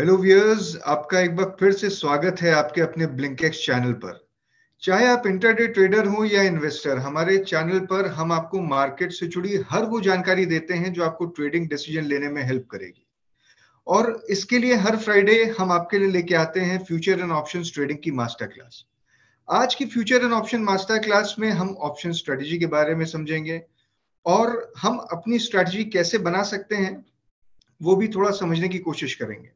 Hello viewers आपका एक बार फिर से स्वागत है आपके अपने ब्लिंकेक्स चैनल पर चाहे आप इंटरडे ट्रेडर हो या इन्वेस्टर हमारे चैनल पर हम आपको मार्केट से जुड़ी हर वो जानकारी देते हैं जो आपको ट्रेडिंग डिसीजन लेने में हेल्प करेगी और इसके लिए हर फ्राइडे हम आपके लिए लेके आते हैं फ्यूचर एंड ऑप्शन ट्रेडिंग की मास्टर क्लास आज की future and option master class में हम ऑप्शन स्ट्रेटेजी के बारे में समझेंगे और हम अपनी स्ट्रेटजी कैसे बना सकते हैं वो भी थोड़ा समझने की कोशिश करेंगे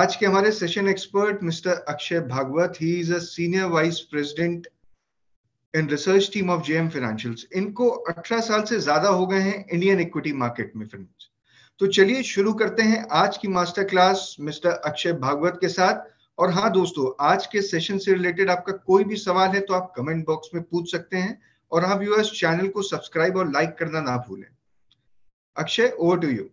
आज के हमारे session expert mister Akshay Bhagwat he is a senior vice president in research team of JM financials इनको 18 साल से ज्यादा हो गए हैं इंडियन इक्विटी मार्केट में फ्रेंड्स तो चलिए शुरू करते हैं आज की master class mister Akshay Bhagwat के साथ और हाँ दोस्तों आज के सेशन से रिलेटेड आपका कोई भी सवाल है तो आप कमेंट बॉक्स में पूछ सकते हैं और हम यूएस चैनल को सब्सक्राइब और लाइक करना ना भूलें अक्षय ओवर टू यू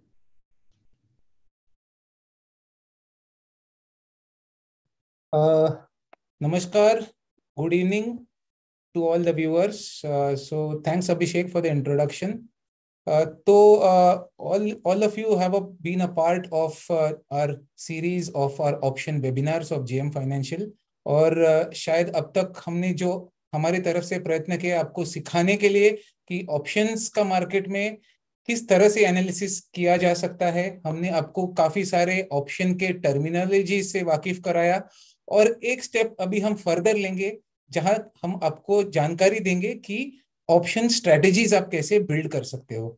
नमस्कार good evening to all the viewers so thanks Abhishek for the introduction तो all all of you have been a part of our series of our option webinars of J M financial और शायद अब तक हमने जो हमारी तरफ से प्रयत्न किया आपको सिखाने के लिए कि ऑप्शंस का मार्केट में किस तरह से एनालिसिस किया जा सकता है हमने आपको काफी सारे ऑप्शन के टर्मिनोलॉजी से वाकिफ कराया और एक स्टेप अभी हम फर्दर लेंगे जहां हम आपको जानकारी देंगे कि ऑप्शन स्ट्रेटेजीज आप कैसे बिल्ड कर सकते हो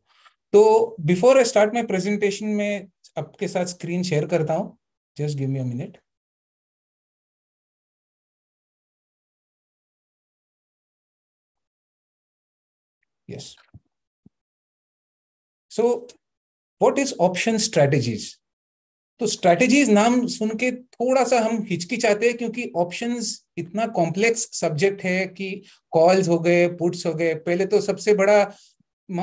तो before I start my presentation में आपके साथ स्क्रीन शेयर करता हूँ just give me a minute Yes. So what is option strategies? तो स्ट्रैटेजीज नाम सुन के थोड़ा सा हम हिचकिचाते हैं क्योंकि ऑप्शंस इतना कॉम्प्लेक्स सब्जेक्ट है कि कॉल्स हो गए पुट्स हो गए पहले तो सबसे बड़ा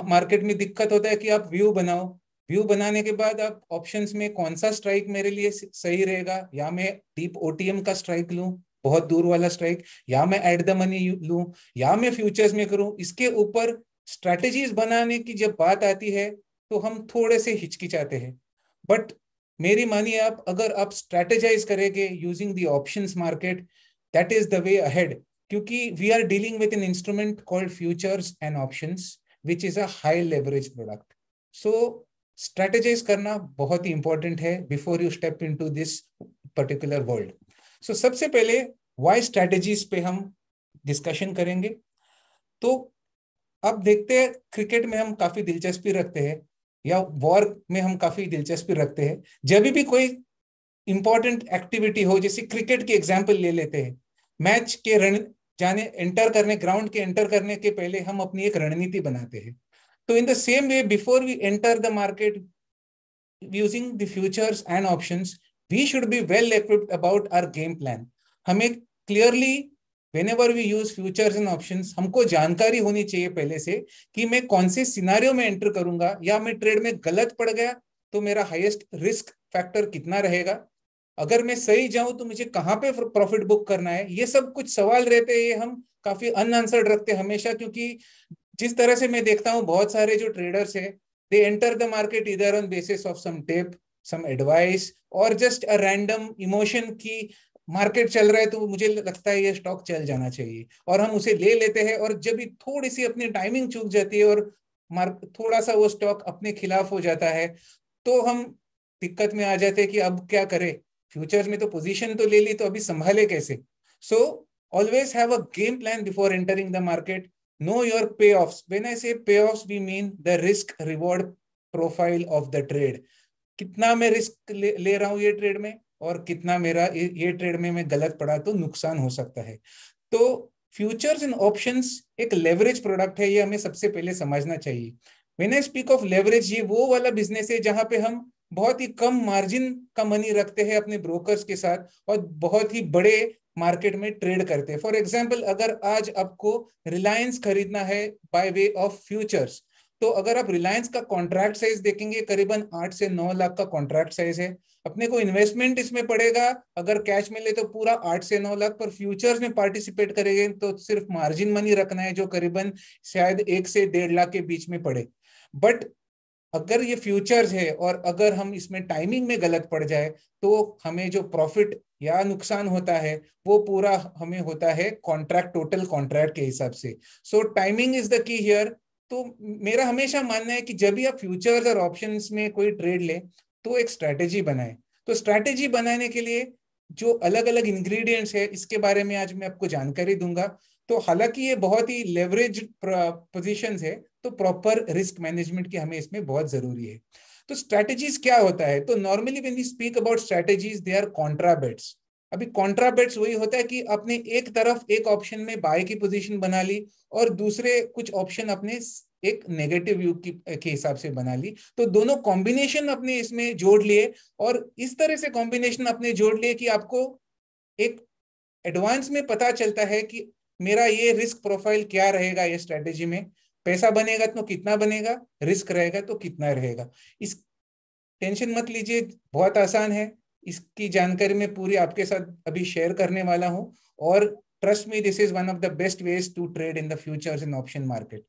मार्केट में दिक्कत होता है कि आप व्यू बनाओ व्यू बनाने के बाद आप ऑप्शंस में कौन सा स्ट्राइक मेरे लिए सही रहेगा या मैं डीप ओटीएम का स्ट्राइक लू बहुत दूर वाला स्ट्राइक या मैं एट द मनी लू या मैं फ्यूचर्स में करूं इसके ऊपर स्ट्रैटेजीज बनाने की जब बात आती है तो हम थोड़े से हिचकिचाते हैं बट मेरी मानिए आप अगर आप स्ट्रैटेजाइज करेंगे using the options market that is the way ahead क्योंकि we are dealing with an instrument called futures and options which is a high leverage product so strategize करना बहुत ही इंपॉर्टेंट है before you step into this particular world so सबसे पहले Y strategies पे हम discussion करेंगे तो अब देखते हैं क्रिकेट में हम काफी दिलचस्पी रखते हैं या वॉर में हम काफी दिलचस्पी रखते हैं जब भी कोई इंपॉर्टेंट एक्टिविटी हो जैसे क्रिकेट की एग्जाम्पल ले लेते हैं मैच के रण जाने एंटर करने ग्राउंड के एंटर करने के पहले हम अपनी एक रणनीति बनाते हैं तो in the same way before we enter the market using the futures and options we should be well equipped about our game plan हमें clearly when we use futures and हमको जानकारी होनी चाहिए पहले से कि मैं कौन से सिनारियो में एंटर करूंगा या मैं ट्रेड में गलत पड़ गया तो मेरा हाईएस्ट रिस्क फैक्टर कितना रहेगा अगर मैं सही जाऊं तो मुझे कहाँ पे प्रॉफिट बुक करना है ये सब कुछ सवाल रहते हैं ये हम काफी अनआंसर्ड रखते हैं हमेशा क्योंकि जिस तरह से मैं देखता हूँ बहुत सारे जो ट्रेडर्स है दे एंटर द मार्केट इधर on basis of some tip some advice और जस्ट अ रैंडम इमोशन की मार्केट चल रहा है तो मुझे लगता है ये स्टॉक चल जाना चाहिए और हम उसे ले लेते हैं और जब भी थोड़ी सी अपनी टाइमिंग चूक जाती है और थोड़ा सा वो स्टॉक अपने खिलाफ हो जाता है तो हम दिक्कत में आ जाते हैं कि अब क्या करें फ्यूचर्स में तो पोजीशन तो ले ली तो अभी संभाले कैसे so always have a game plan before entering the market know your pay off when I say pay off we mean the risk reward profile of the trade कितना मैं रिस्क ले, ले रहा हूँ ये ट्रेड में और कितना मेरा ये ट्रेड में मैं गलत पड़ा तो नुकसान हो सकता है तो फ्यूचर्स एंड ऑप्शंस एक लेवरेज प्रोडक्ट है ये हमें सबसे पहले समझना चाहिए when I speak of leverage ये वो वाला बिजनेस है जहां पे हम बहुत ही कम मार्जिन का मनी रखते हैं अपने ब्रोकर्स के साथ और बहुत ही बड़े मार्केट में ट्रेड करते हैं फॉर एग्जाम्पल अगर आज आपको रिलायंस खरीदना है बाय वे ऑफ फ्यूचर्स तो अगर आप रिलायंस का कॉन्ट्रैक्ट साइज देखेंगे करीबन आठ से नौ लाख का कॉन्ट्रैक्ट साइज है अपने को इन्वेस्टमेंट इसमें पड़ेगा अगर कैश में ले तो पूरा आठ से नौ लाख पर फ्यूचर्स में पार्टिसिपेट करेंगे तो सिर्फ मार्जिन मनी रखना है जो करीबन शायद एक से डेढ़ लाख के बीच में पड़े बट अगर ये फ्यूचर्स है और अगर हम इसमें टाइमिंग में गलत पड़ जाए तो हमें जो प्रॉफिट या नुकसान होता है वो पूरा हमें होता है कॉन्ट्रैक्ट टोटल कॉन्ट्रैक्ट के हिसाब से so timing is the key here तो मेरा हमेशा मानना है कि जब भी आप फ्यूचर्स और ऑप्शंस में कोई ट्रेड लें तो एक स्ट्रैटेजी बनाए तो स्ट्रैटेजी बनाने के लिए जो अलग अलग इंग्रेडिएंट्स है इसके बारे में आज मैं आपको जानकारी दूंगा तो हालांकि ये बहुत ही लेवरेज पोजिशन है तो प्रॉपर रिस्क मैनेजमेंट की हमें इसमें बहुत जरूरी है तो स्ट्रैटेजीज क्या होता है तो normally when you speak about strategies they are contra bets अभी कॉन्ट्राबेट्स वही होता है कि अपने एक तरफ एक ऑप्शन में बाय की पोजीशन बना ली और दूसरे कुछ ऑप्शन अपने एक नेगेटिव व्यू के हिसाब से बना ली तो दोनों कॉम्बिनेशन अपने इसमें जोड़ लिए और इस तरह से कॉम्बिनेशन अपने जोड़ लिए कि आपको एक एडवांस में पता चलता है कि मेरा ये रिस्क प्रोफाइल क्या रहेगा ये स्ट्रेटेजी में पैसा बनेगा तो कितना बनेगा रिस्क रहेगा तो कितना रहेगा इस टेंशन मत लीजिए बहुत आसान है इसकी जानकारी मैं पूरी आपके साथ अभी शेयर करने वाला हूँ और trust me this is one of the best ways to trade in the futures in option market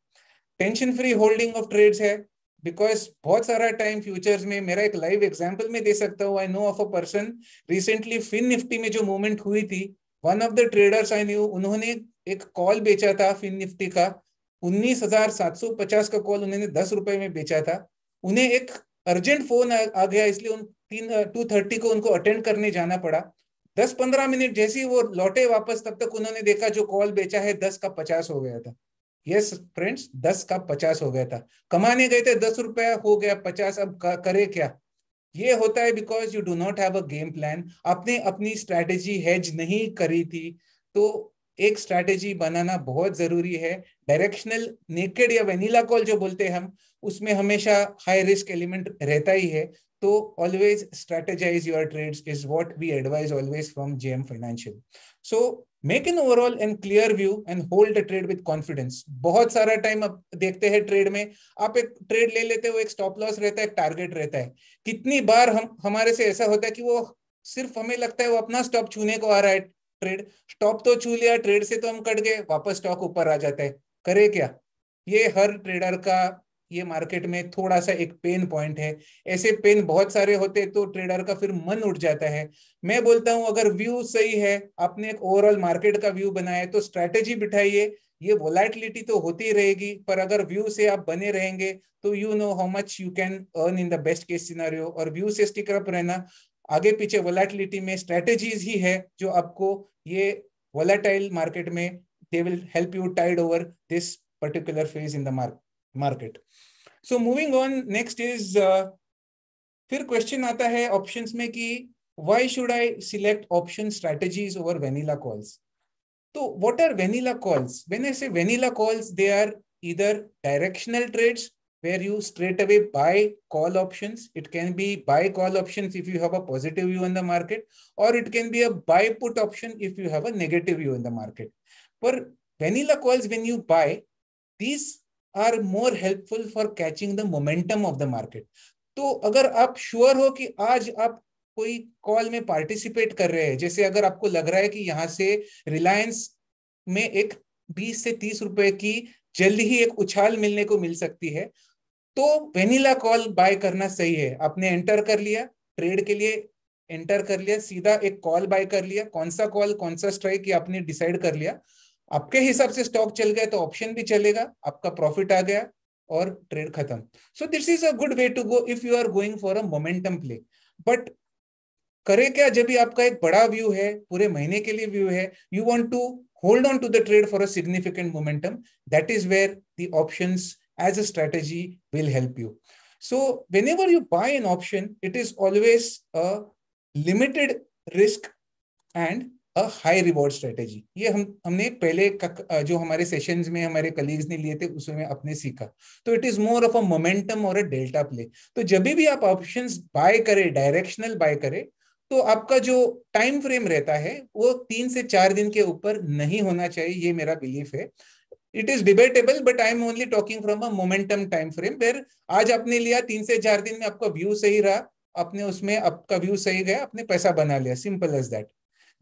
tension free holding of trades है बिकॉज बहुत सारा टाइम फ्यूचर्स में मेरा एक लाइव एग्जाम्पल में दे सकता हूँ I know of a person recently Fin Nifty में जो मूवमेंट हुई थी one of the traders I knew उन्होंने एक कॉल बेचा था फिन निफ्टी का उन्नीस हजार सात सौ पचास का कॉल उन्होंने दस रुपए में बेचा था उन्हें एक अर्जेंट फोन आ, आ गया इसलिए उन तीन टू थर्टी को उनको अटेंड करने जाना पड़ा दस पंद्रह मिनट जैसे ही वो लौटे वापस तब तक उन्होंने देखा जो कॉल बेचा है दस का पचास हो गया था यस फ्रेंड्स दस का पचास हो गया था कमाने गए थे दस रुपया हो गया पचास अब करे क्या ये होता है because you do not have a game plan आपने अपनी स्ट्रेटेजी हैज नहीं करी थी तो एक स्ट्रेटेजी बनाना बहुत जरूरी है डायरेक्शनल नेकेड या वेनिला कॉल जो बोलते हैं हम उसमें हमेशा हाई रिस्क एलिमेंट रहता ही है तो always strategize your trades is what we advise always from JM financial so make an overall and clear view and hold a trade with confidence बहुत सारा टाइम आप देखते हैं ट्रेड में आप एक ट्रेड ले लेते हो एक स्टॉप लॉस रहता है एक टारगेट रहता है कितनी बार हम हमारे से ऐसा होता है कि वो सिर्फ हमें लगता है वो अपना स्टॉप छूने को आ रहा है ट्रेड स्टॉप तो छू लिया ट्रेड से तो हम कट गए वापस स्टॉक ऊपर आ जाता है करे क्या ये हर ट्रेडर का ये मार्केट में थोड़ा सा एक पेन पॉइंट है ऐसे पेन बहुत सारे होते तो ट्रेडर का फिर मन उठ जाता है मैं बोलता हूं अगर व्यू सही है आपने एक ओवरऑल मार्केट का व्यू बनाया तो स्ट्रैटेजी बिठाइए ये वोलाटिलिटी तो होती रहेगी पर अगर व्यू से आप बने रहेंगे तो you know how much you can earn in the best case scenario और व्यू से स्टिकर रहना आगे पीछे वोलाटिलिटी में स्ट्रेटेजीज ही है जो आपको ये वोलाटाइल मार्केट में they will help you tide over this particular phase in the market market. So moving on, next is uh, फिर क्वेश्चन आता है ऑप्शंस में कि why should I select option strategies over vanilla calls तो what are vanilla calls when I say vanilla calls they are either directional trades where you straight away buy call options. It can be buy call options if you have a positive view on the market, or it can be a buy put option if you have a negative view in the market. For vanilla calls, when you buy, these are more helpful for catching the momentum of the market तो अगर आप sure हो कि आज आप कोई call में participate कर रहे हैं जैसे अगर आपको लग रहा है कि यहाँ से रिलायंस में एक 20 से 30 रुपए की जल्द ही एक उछाल मिलने को मिल सकती है तो वेनिला कॉल बाय करना सही है आपने एंटर कर लिया ट्रेड के लिए एंटर कर लिया सीधा एक कॉल बाय कर लिया कौन सा कॉल कौन सा स्ट्राइक आपने डिसाइड कर लिया आपके हिसाब से स्टॉक चल गया तो ऑप्शन भी चलेगा आपका प्रॉफिट आ गया और ट्रेड खत्म so this is a good way to go if you are going for a momentum play but करे क्या जब भी आपका एक बड़ा व्यू है पूरे महीने के लिए व्यू है you want to hold on to the trade for a significant momentum that is where the option as a strategy will help you so whenever you buy an option it is always a limited risk and a high reward strategy ये हम हमने पहले कक, जो हमारे sessions में हमारे colleagues ने लिए थे उसमें अपने सीखा तो it is more of a momentum और अ डेल्टा प्ले तो जब भी आप ऑप्शंस बाय करें डायरेक्शनल बाय करें तो आपका जो टाइम फ्रेम रहता है वो तीन से चार दिन के ऊपर नहीं होना चाहिए ये मेरा बिलीफ है it is debatable but I am only talking from a momentum time frame where आज आपने लिया तीन से चार दिन में आपका व्यू सही रहा आपने उसमें आपका व्यू सही गया आपने पैसा बना लिया सिंपल एज दैट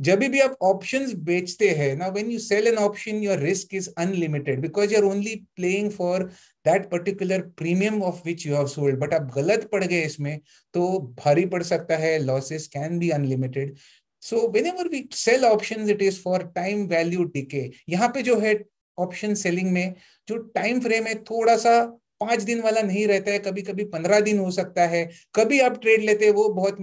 जब भी आप ऑप्शंस बेचते हैं ना when you sell an option your risk is unlimited because you are only playing for that particular premium of which you have sold but आप गलत पड़ गए इसमें तो भारी पड़ सकता है losses can be unlimited so whenever we sell option it is for time value decay यहाँ पे जो है ऑप्शन सेलिंग में जो टाइम फ्रेम है थोड़ा सा पांच दिन वाला नहीं रहता है कभी कभी पंद्रह दिन हो सकता है कभी आप ट्रेड लेते हैं वो बहुत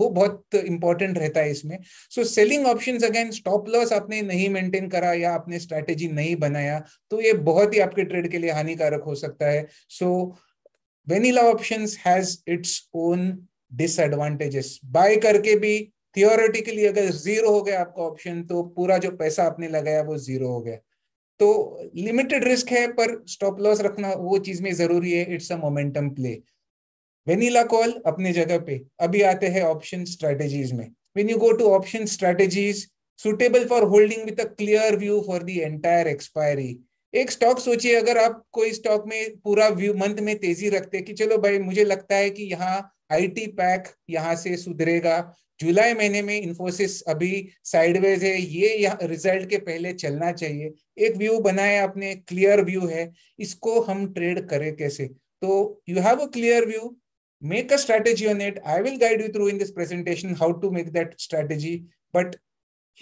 वो बहुत इंपॉर्टेंट रहता है इसमें so selling option again stop loss आपने नहीं मेंटेन करा या आपने स्ट्रैटेजी नहीं बनाया तो ये बहुत ही आपके ट्रेड के लिए हानिकारक हो सकता है so vanilla option has its own disadvantages buy करके भी थियोरेटिकली अगर जीरो हो गया आपका ऑप्शन तो पूरा जो पैसा आपने लगाया वो जीरो हो गया तो लिमिटेड रिस्क है पर स्टॉप लॉस रखना वो चीज में जरूरी है it's a momentum play vanilla call अपने जगह पे अभी आते हैं ऑप्शन स्ट्रेटेजीज में when you go to option strategies suitable for holding with a clear view for the entire expiry एक स्टॉक सोचिए अगर आप कोई स्टॉक में पूरा व्यू मंथ में तेजी रखते कि चलो भाई मुझे लगता है कि यहाँ आईटी पैक यहाँ से सुधरेगा जुलाई महीने में इन्फोसिस अभी साइडवेज है ये रिजल्ट के पहले चलना चाहिए एक व्यू बनाया आपने क्लियर व्यू है इसको हम ट्रेड करें कैसे तो you have a clear view make a strategy on it I will guide you through in this presentation how to make that strategy but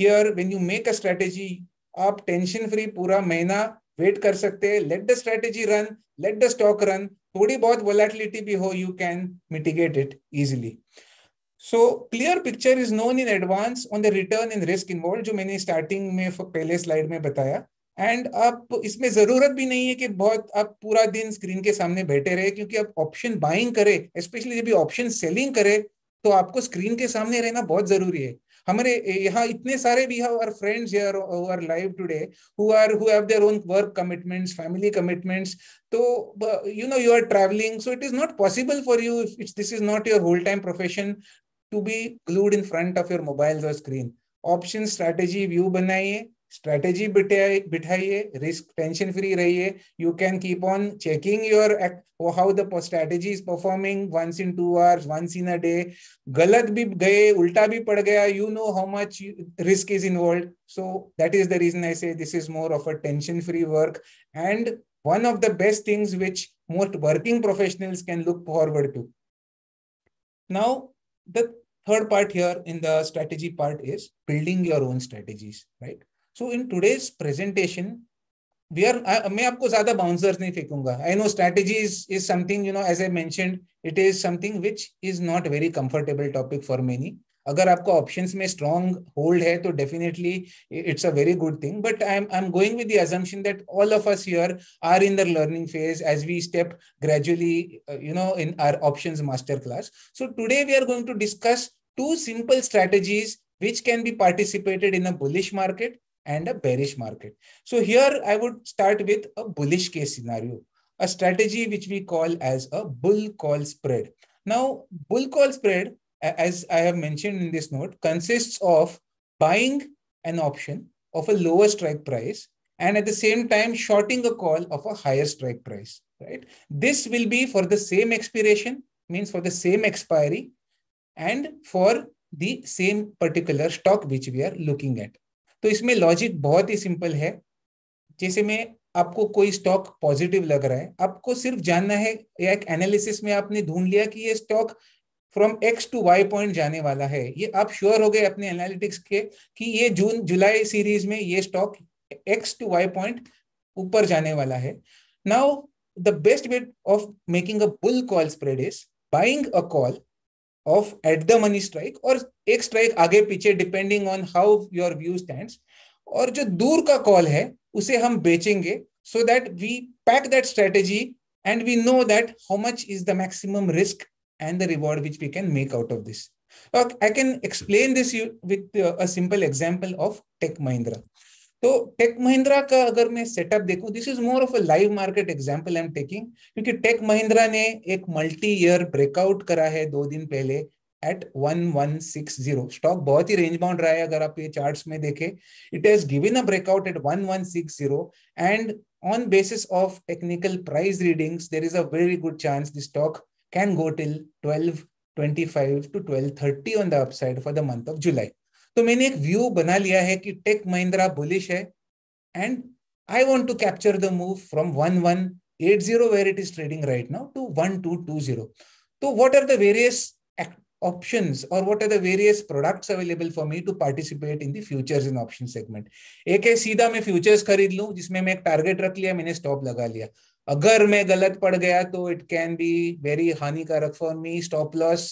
here when you make a strategy आप tension free पूरा महीना wait कर सकते हैं let the strategy run let the stock run थोड़ी बहुत volatility भी हो you can mitigate it easily so clear picture is known in advance on the return in risk involve जो मैंने स्टार्टिंग में पहले स्लाइड में बताया एंड अब इसमें जरूरत भी नहीं है कि बहुत आप पूरा दिन स्क्रीन के सामने बैठे रहे क्योंकि आप ऑप्शन बाइंग करें स्पेशली जब ऑप्शन सेलिंग करें तो आपको स्क्रीन के सामने रहना बहुत जरूरी है हमारे यहाँ इतने सारे भी have are friends here are live today who are who have their own work commitments family commitments तो you know you are travelling so it is not possible for you it's this is not your whole time profession to be glued in front of your mobile or screen. Option strategy view banaye, strategy bithaye, risk tension free rahiye. You can keep on checking your how the strategy is performing once in two hours, once in a day. Galat bhi gaye, ulta bhi pad gaya, you know how much risk is involved. So that is the reason I say this is more of a tension free work. And one of the best things which most working professionals can look forward to. Now, the third part here in the strategy part is building your own strategies, right? So in today's presentation, we are, I, I, the bouncers I know strategies is something, you know, as I mentioned, it is something which is not very comfortable topic for many. अगर आपको option में strong hold है definitely it's a very good thing. But I'm going with the assumption that all of us here are in the learning phase as we step gradually, uh, you know, in our options master class. So today we are going to discuss two simple strategies which can be participated in a bullish market and a bearish market. So here I would start with a bullish case scenario, a strategy which we call as a bull call spread. Now, bull call spread as I have mentioned in this note, consists of buying an option of a lower strike price and at the same time shorting a call of a higher strike price, right? This will be for the same expiration, means for the same expiry and for the same particular stock which we are looking at. तो इसमें logic बहुत ही simple है जैसे मैं आपको कोई stock positive लग रहा है आपको सिर्फ जानना है या एक एनालिसिस में आपने ढूंढ लिया कि ये stock from X to Y point जाने वाला है ये आप श्योर हो गए अपने एनालिटिक्स के कि ये जून जुलाई सीरीज में ये stock X to Y point ऊपर जाने वाला है now the best way of making a bull call spread is buying a call of at the money strike और एक स्ट्राइक आगे पीछे depending on how your view stand और जो दूर का कॉल है उसे हम बेचेंगे so that we pack that strategy and we know that how much is the maximum risk and the reward which we can make out of this. I can explain this with uh, a simple example of Tech Mahindra. तो Tech Mahindra का अगर मैं setup देखूं this is more of a live market example I am taking क्योंकि Tech Mahindra ने एक multi year breakout करा है दो दिन पहले एट 1160 स्टॉक बहुत ही रेंज बाउंड रहा है अगर आप ये चार्ट्स में देखें it has given a breakout at 1160 and on basis of technical price readings there is a very good chance the stock can go till 1225 to 1230 on the upside for the month of July. तो मैंने एक view बना लिया है कि Tech Mahindra bullish है and I want to capture the move from 1180 where it is trading right now to 1220 तो what are the various options or what are the various products available for me to participate in the futures and option segment एक है सीधा मैं futures खरीद लूं जिसमें मैं एक target रख लिया मैंने stop लगा लिया अगर मैं गलत पड़ गया तो इट कैन बी वेरी हानिकारक फॉर मी स्टॉप लॉस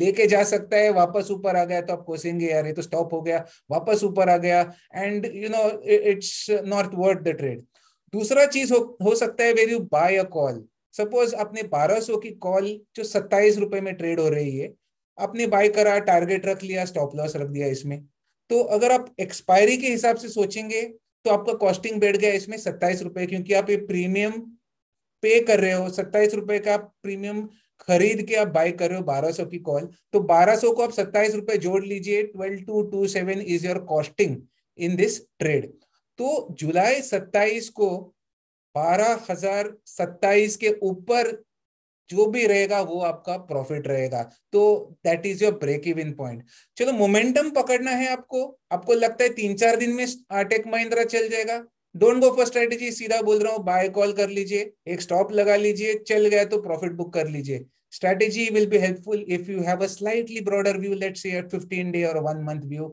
लेके जा सकता है वापस ऊपर आ गया तो आप कोसेंगे यार ये तो स्टॉप हो गया वापस ऊपर आ गया and you know it's not worth the trade दूसरा चीज हो, हो सकता है where you buy a call suppose आपने 1200 की कॉल जो सत्ताईस रुपए में ट्रेड हो रही है आपने बाय करा टारगेट रख लिया स्टॉप लॉस रख दिया इसमें तो अगर आप एक्सपायरी के हिसाब से सोचेंगे तो आपका कॉस्टिंग बैठ गया इसमें सत्ताईस रुपए क्योंकि आप ये प्रीमियम पे कर रहे हो सत्ताईस रुपए का प्रीमियम खरीद के आप बाई कर रहे हो बारह सौ की कॉल तो बारह सौ को आप सत्ताईस रुपए जोड़ लीजिए twelve two two seven is your costing in this trade तो जुलाई सत्ताईस को बारह हजार सत्ताईस के ऊपर जो भी रहेगा वो आपका प्रॉफिट रहेगा तो that is your break even point चलो मोमेंटम पकड़ना है आपको आपको लगता है तीन चार दिन में टेक महिंद्रा चल जाएगा डोंट गो फॉर स्ट्रेटेजी सीधा बोल रहा हूँ बाय कॉल कर लीजिए एक स्टॉप लगा लीजिए चल गया तो प्रॉफिट बुक कर लीजिए strategy will be helpful if you have a slightly broader view let's say a 15 day or a one month view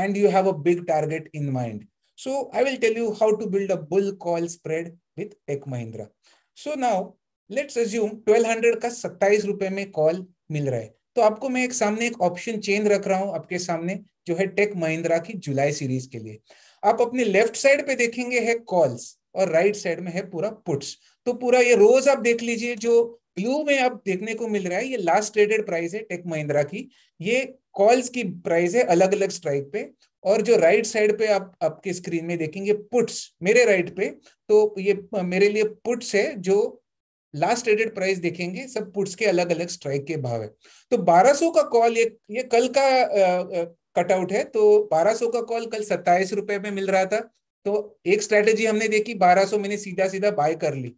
and you have a big target in mind so i will tell you how to build a bull call spread with tech mahindra so now let's assume 1200 ka 27 rupees mein call mil raha hai to aapko main ek samne ek option chain rakh raha hu aapke samne jo hai tech mahindra ki july series ke liye आप अपने left side पे देखेंगे है calls और right side में है पूरा puts तो पूरा ये रोज आप देख लीजिए जो ब्लू में आप देखने को मिल रहा है ये लास्ट ट्रेडेड प्राइस है टेक महिंद्रा की ये कॉल्स की प्राइस है अलग अलग स्ट्राइक पे और जो राइट साइड पे आप आपके स्क्रीन में देखेंगे पुट्स मेरे राइट पे तो ये मेरे लिए पुट्स है जो लास्ट ट्रेडेड प्राइस देखेंगे सब पुट्स के अलग अलग स्ट्राइक के भाव है तो 1200 का कॉल ये ये कल का कटआउट है तो 1200 का कॉल कल सत्ताईस रुपए में मिल रहा था तो एक स्ट्रेटेजी हमने देखी 1200 मैंने सीधा सीधा बाय कर ली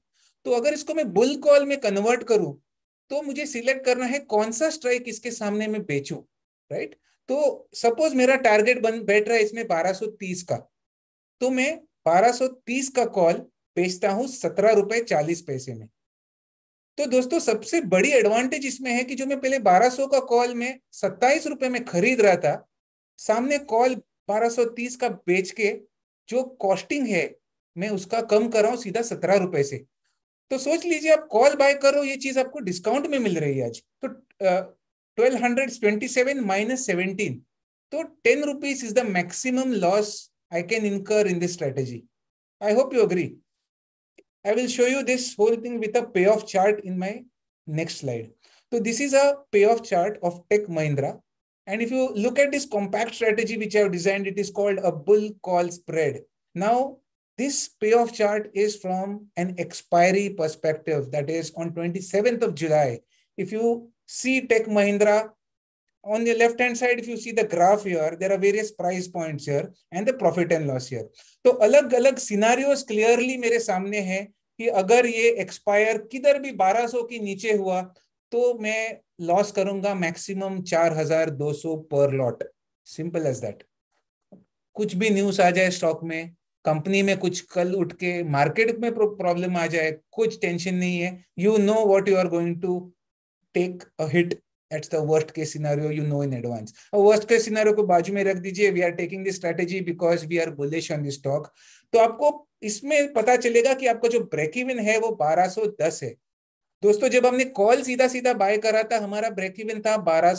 तो अगर इसको मैं बुल कॉल में कन्वर्ट करूं तो मुझे सिलेक्ट करना है कौन सा स्ट्राइक इसके सामने में बेचू राइट तो सपोज मेरा टारगेट बन बैठ रहा है इसमें 1230 का तो मैं 1230 का कॉल बेचता हूं सत्रह रुपए चालीस पैसे में तो दोस्तों सबसे बड़ी एडवांटेज इसमें है कि जो मैं पहले 1200 का कॉल में सत्ताईस रुपए में खरीद रहा था सामने कॉल 1230 का बेच के जो कॉस्टिंग है मैं उसका कम कर रहा हूँ सीधा सत्रह रुपए से तो सोच लीजिए आप कॉल बाय करो ये चीज आपको डिस्काउंट में मिल रही है आज तो twelve hundred twenty seven minus seventeen तो ten rupees is the maximum loss I can incur in this strategy I hope you agree I will show you this whole thing with a payoff chart in my next slide तो this is a payoff chart of Tech Mahindra And if you look at this compact strategy which I've designed, it is called a bull call spread. Now, this payoff chart is from an expiry perspective. That is on 27th of July. If you see Tech Mahindra, on the left hand side, if you see the graph here, there are various price points here and the profit and loss here. So, अलग अलग scenarios clearly मेरे सामने हैं कि अगर ये expire किधर भी 1200 के नीचे हुआ तो मैं लॉस करूंगा मैक्सिमम चार हजार दो सौ पर लॉट सिंपल एज दैट कुछ भी न्यूज आ जाए स्टॉक में कंपनी में कुछ कल उठ के मार्केट में प्रॉब्लम आ जाए कुछ टेंशन नहीं है you know what you are going to take a hit at the worst case scenario you know in advance और वर्स्ट केस सिनारियो को बाजू में रख दीजिए we are taking this strategy because we are bullish on this stock तो आपको इसमें पता चलेगा कि आपका जो ब्रेक इवन है वो 1210 है दोस्तों जब हमने कॉल सीधा सीधा बाय करा था हमारा ब्रेक इवन था बारह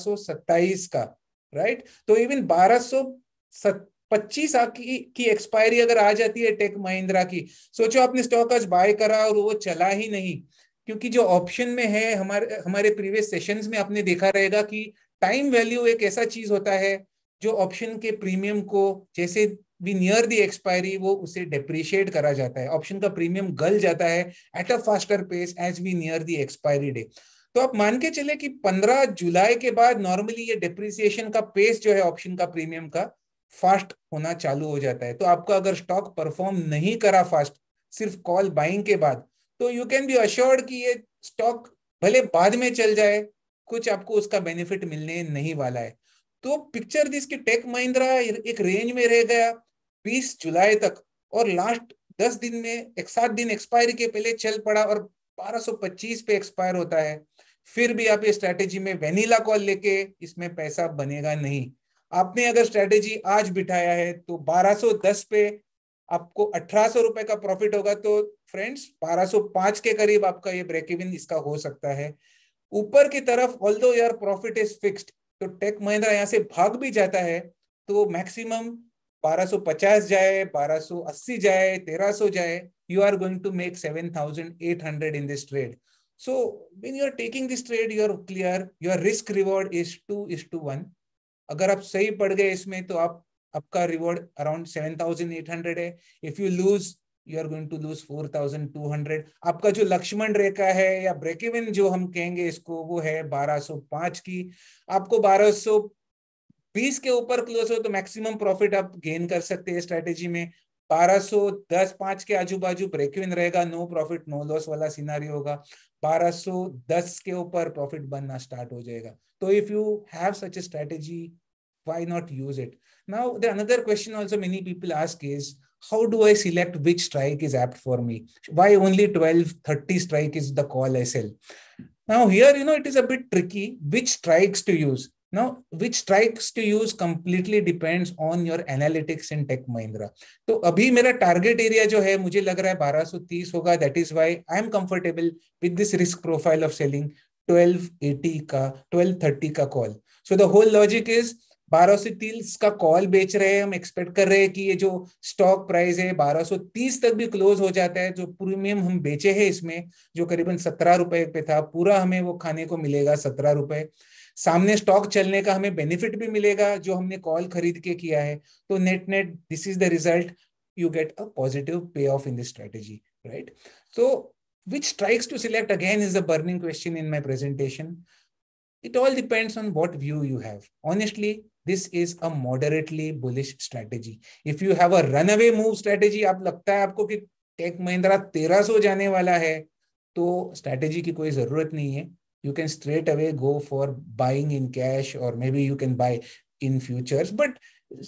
का राइट तो इवन 1225 की की एक्सपायरी अगर आ जाती है टेक महिंद्रा की सोचो आपने स्टॉक आज बाय करा और वो चला ही नहीं क्योंकि जो ऑप्शन में है हमारे हमारे प्रीवियस सेशंस में आपने देखा रहेगा कि टाइम वैल्यू एक ऐसा चीज होता है जो ऑप्शन के प्रीमियम को जैसे भी नियर दी एक्सपायरी वो उसे डेप्रिशिएट करा जाता है ऑप्शन का प्रीमियम गल जाता है at a faster pace as we near the expiry day तो आप मान के चले कि 15 जुलाई के बाद नॉर्मली ये डेप्रिसिएशन का पेस जो है ऑप्शन का प्रीमियम का फास्ट होना चालू हो जाता है तो आपका अगर स्टॉक परफॉर्म नहीं करा फास्ट सिर्फ कॉल बाइंग के बाद तो यू कैन बी अश्योर्ड कि ये स्टॉक भले बाद में चल जाए कुछ आपको उसका बेनिफिट मिलने नहीं वाला है तो पिक्चर दिस की टेक महिंद्रा एक रेंज में रह गया 20 जुलाई तक और लास्ट 10 दिन में एक सात दिन एक्सपायरी के पहले चल पड़ा और 1225 पे एक्सपायर होता है फिर भी आप ये स्ट्रैटेजी में वेनिला कॉल लेके इसमें पैसा बनेगा नहीं आपने अगर स्ट्रेटेजी आज बिठाया है तो 1210 पे आपको अठारह रुपए का प्रॉफिट होगा तो फ्रेंड्स 1205 के करीब आपका ये ब्रेक इवन इसका हो सकता है ऊपर की तरफ although your profit is fixed तो टेक महिंद्रा यहाँ से भाग भी जाता है तो वो मैक्सिमम 1250 जाए 1280 जाए 1300 जाए you are going to make 7800 in this trade so when you are taking this trade you are clear your risk reward is two is to one अगर आप सही पड़ गए इसमें तो आप आपका reward around seven thousand eight hundred है if you lose you are going to lose four thousand two hundred आपका जो लक्ष्मण रेखा है या ब्रेक इवन जो हम कहेंगे इसको वो है बारह सौ पांच की आपको बारह सौ बीस के ऊपर क्लोज हो तो मैक्सिमम प्रॉफिट आप गेन कर सकते हैं स्ट्रेटेजी में बारह सो दस पांच के आजू बाजू ब्रेक इवन रहेगा नो प्रॉफिट नो लॉस वाला सिनारी होगा बारह सो दस के ऊपर प्रॉफिट बनना स्टार्ट हो जाएगा तो if you have such a strategy why not use it now the another question also many people ask is how do I select which strike is apt for me? Why only 12, 30 strike is the call I sell? Now, here, you know, it is a bit tricky which strikes to use. Now, which strikes to use completely depends on your analytics in Tech Mahindra. So, अभी मेरा target area जो है मुझे लग रहा है 1230 होगा that is why I am comfortable with this risk profile of selling 1280 का 1230 का call. So the whole logic is बारह तीस का कॉल बेच रहे हैं हम एक्सपेक्ट कर रहे हैं कि ये जो स्टॉक प्राइस है बारह तीस तक भी क्लोज हो जाता है जो प्रीमियम हम बेचे हैं इसमें जो करीबन सत्रह रुपए पे था पूरा हमें वो खाने को मिलेगा सत्रह रुपए सामने स्टॉक चलने का हमें बेनिफिट भी मिलेगा जो हमने कॉल खरीद के किया है तो net net this is the result you get a positive payoff in this strategy right तो which strikes to select again is a burning question in my presentation it all depends on what view you have honestly this is a moderately bullish strategy if you have a runaway move strategy आप लगता है आपको कि Tech Mahindra तेरह सो जाने वाला है तो स्ट्रैटेजी की कोई जरूरत नहीं है you can straight away go for buying in cash और maybe you can buy in futures but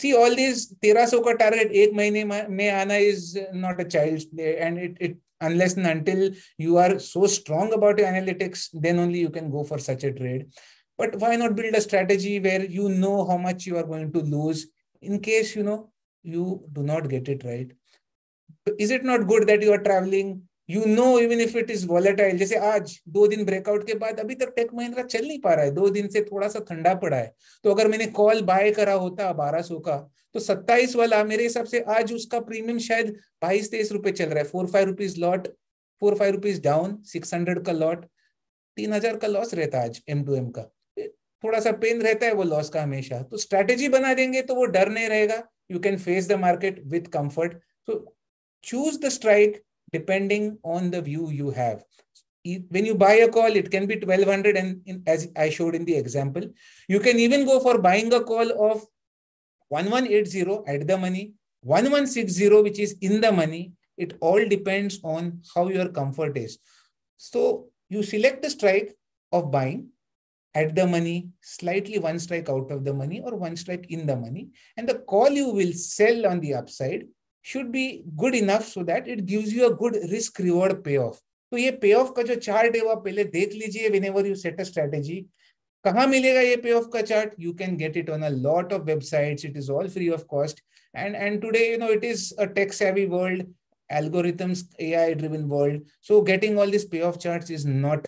see all this so का टारगेट एक महीने में आना is not a child play and it it unless and until you are so strong about your analytics then only you can go for such a trade but why not build a strategy where you know how much you are going to lose in case you know you do not get it right is it not good that you are traveling you know even if it is volatile जैसे आज दो दिन breakout के बाद अभी तक take Mahindra चल नहीं पा रहा है दो दिन से थोड़ा सा ठंडा पड़ा है तो अगर मैंने कॉल बाय करा होता बारह सौ का तो सत्ताईस वाला मेरे हिसाब से आज उसका प्रीमियम शायद बाईस तेईस रुपए चल रहा है four five rupees lot four five rupees down six hundred का लॉट तीन हजार का लॉस रहता है आज एम टू एम का थोड़ा सा पेन रहता है वो लॉस का हमेशा तो स्ट्रेटेजी बना देंगे तो वो डर नहीं रहेगा you can face the market with comfort तो choose the strike depending on the view you have when you buy a call it can be 1200 and in, as i showed in the example you can even go for buying a call of 1180 at the money 1160 which is in the money it all depends on how your comfort is so you select the strike of buying at the money, slightly one strike out of the money, or one strike in the money. And the call you will sell on the upside should be good enough so that it gives you a good risk reward payoff. तो ये payoff का जो chart है वो आप पहले देख लीजिए whenever you set a strategy कहाँ मिलेगा ये पे ऑफ का chart you can get it on a lot of websites it is all free of cost and and today you know it is a tech savvy world algorithms ai driven world so getting all these payoff charts is not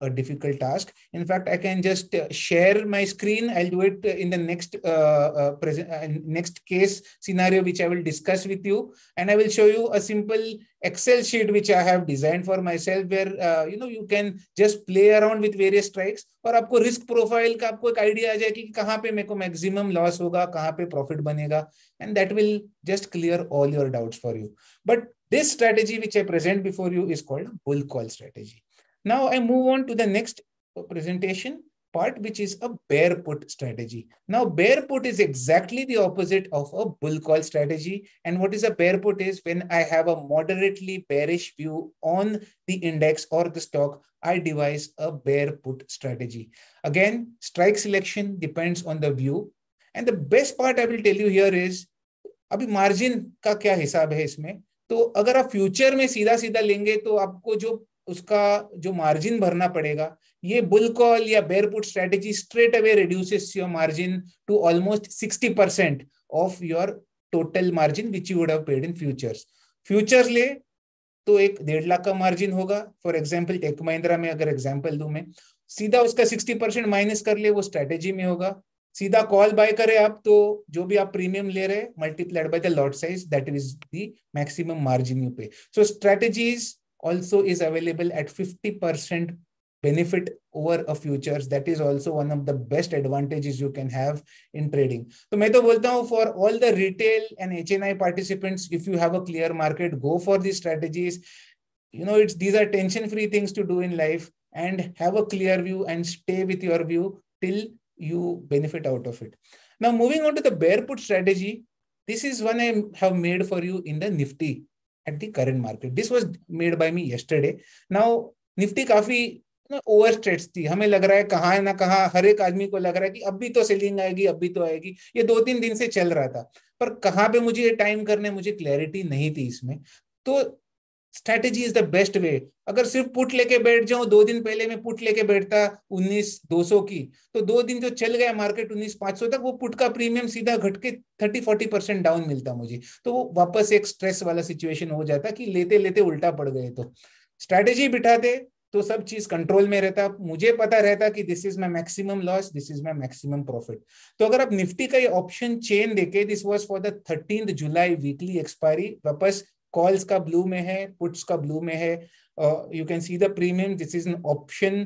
a difficult task. In fact, I can just uh, share my screen. I'll do it uh, in the next uh, uh present next case scenario, which I will discuss with you. And I will show you a simple Excel sheet, which I have designed for myself, where, uh, you know, you can just play around with various strikes or you risk profile. का आपको एक idea आ जाए कि कहाँ पे मेरे को maximum loss होगा कहाँ पे प्रॉफिट बनेगा and that will just clear all your doubts for you but this strategy which I present before you is called bull now I move on to the next presentation part, which is a bear put strategy. Now bear put is exactly the opposite of a bull call strategy. And what is a bear put is when I have a moderately bearish view on the index or the stock, I devise a bear put strategy. Again, strike selection depends on the view. And the best part I will tell you here is अभी margin का क्या हिसाब है इसमें तो अगर आप future में सीधा सीधा लेंगे तो आपको जो उसका जो मार्जिन भरना पड़ेगा ये बुल कॉल या bear put strategy straight away reduces your margin to almost sixty percent of your total margin which you would have paid in futures future ले तो एक डेढ़ लाख का मार्जिन होगा फॉर एग्जाम्पल टेक महिंद्रा में अगर एग्जाम्पल दू मैं सीधा उसका सिक्सटी परसेंट माइनस कर ले वो स्ट्रेटेजी में होगा सीधा कॉल बाय करें आप तो जो भी आप प्रीमियम ले रहे हैं multiplied by the lot size that is the maximum margin you pay so strategies also is available at 50% benefit over a futures that is also one of the best advantages you can have in trading So, i तो बोलता हूँ for all the retail and HNI participants if you have a clear market go for these strategies you know it's these are tension free things to do in life and have a clear view and stay with your view till you benefit out of it now moving on to the bear put strategy this is one i have made for you in the nifty at the current market. This was made by me yesterday. Now Nifty काफी over straight थी हमें लग रहा है कहाँ है ना कहाँ हर एक आदमी को लग रहा है कि अब भी तो सेलिंग आएगी अब भी तो आएगी ये दो तीन दिन से चल रहा था पर कहाँ पे मुझे ये टाइम करने मुझे क्लैरिटी नहीं थी इसमें तो strategy is the best way अगर सिर्फ पुट लेके बैठ जाऊं दो दिन पहले मैं पुट लेके बैठता 19 200 की तो दो दिन जो चल गया मार्केट 19 500 तक वो पुट का प्रीमियम सीधा घट के 30 40 परसेंट डाउन मिलता मुझे तो वो वापस एक स्ट्रेस वाला सिचुएशन हो जाता कि लेते लेते उल्टा पड़ गए तो स्ट्रैटेजी बिठाते तो सब चीज कंट्रोल में रहता मुझे पता रहता कि this is my maximum loss this is my maximum profit तो अगर आप निफ्टी का ये ऑप्शन चेन देखे this was for the July weekly expiry वापस कॉल्स का ब्लू में है पुट्स का ब्लू में है you can see the premium this is an option